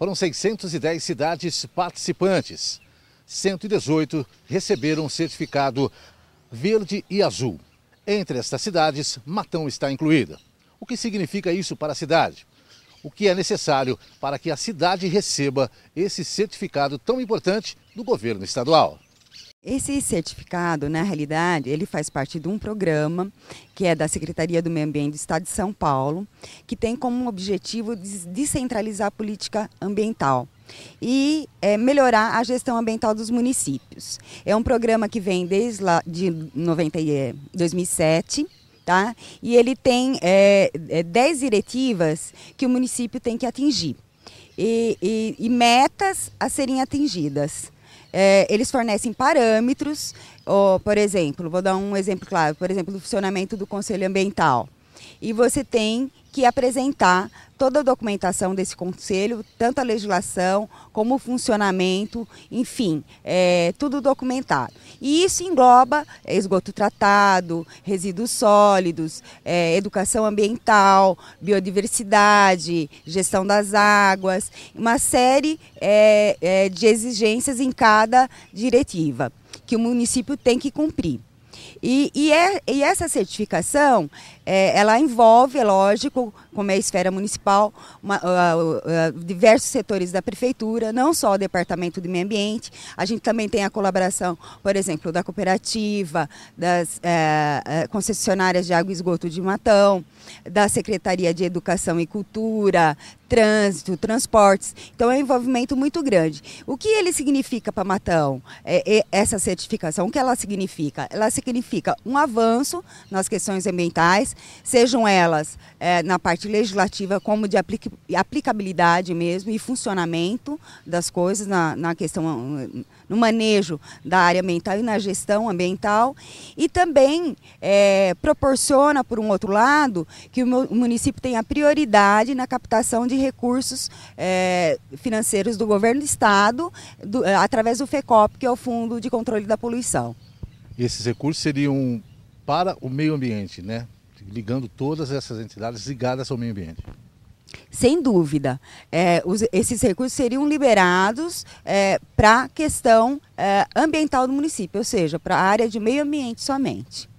Foram 610 cidades participantes. 118 receberam certificado verde e azul. Entre estas cidades, Matão está incluída. O que significa isso para a cidade? O que é necessário para que a cidade receba esse certificado tão importante do governo estadual? Esse certificado, na realidade, ele faz parte de um programa que é da Secretaria do Meio Ambiente do Estado de São Paulo, que tem como objetivo descentralizar a política ambiental e é, melhorar a gestão ambiental dos municípios. É um programa que vem desde lá de 90, 2007, é, tá? E ele tem 10 é, é diretivas que o município tem que atingir e, e, e metas a serem atingidas é, eles fornecem parâmetros, ou, por exemplo, vou dar um exemplo claro, por exemplo, do funcionamento do Conselho Ambiental. E você tem que apresentar toda a documentação desse conselho, tanto a legislação como o funcionamento, enfim, é, tudo documentado. E isso engloba é, esgoto tratado, resíduos sólidos, é, educação ambiental, biodiversidade, gestão das águas, uma série é, é de exigências em cada diretiva que o município tem que cumprir. E, e, é, e essa certificação, é, ela envolve, é lógico, como é a esfera municipal, uma, uh, uh, diversos setores da prefeitura, não só o departamento de meio ambiente, a gente também tem a colaboração, por exemplo, da cooperativa, das uh, concessionárias de água e esgoto de Matão, da Secretaria de Educação e Cultura, trânsito, transportes. Então é um envolvimento muito grande. O que ele significa para Matão, é, é, essa certificação? O que ela significa? Ela significa significa um avanço nas questões ambientais, sejam elas é, na parte legislativa como de aplicabilidade mesmo e funcionamento das coisas na, na questão no manejo da área ambiental e na gestão ambiental e também é, proporciona, por um outro lado, que o município tenha prioridade na captação de recursos é, financeiros do governo do estado do, através do FECOP, que é o Fundo de Controle da Poluição. E esses recursos seriam para o meio ambiente, né? Ligando todas essas entidades ligadas ao meio ambiente. Sem dúvida. É, os, esses recursos seriam liberados é, para a questão é, ambiental do município, ou seja, para a área de meio ambiente somente.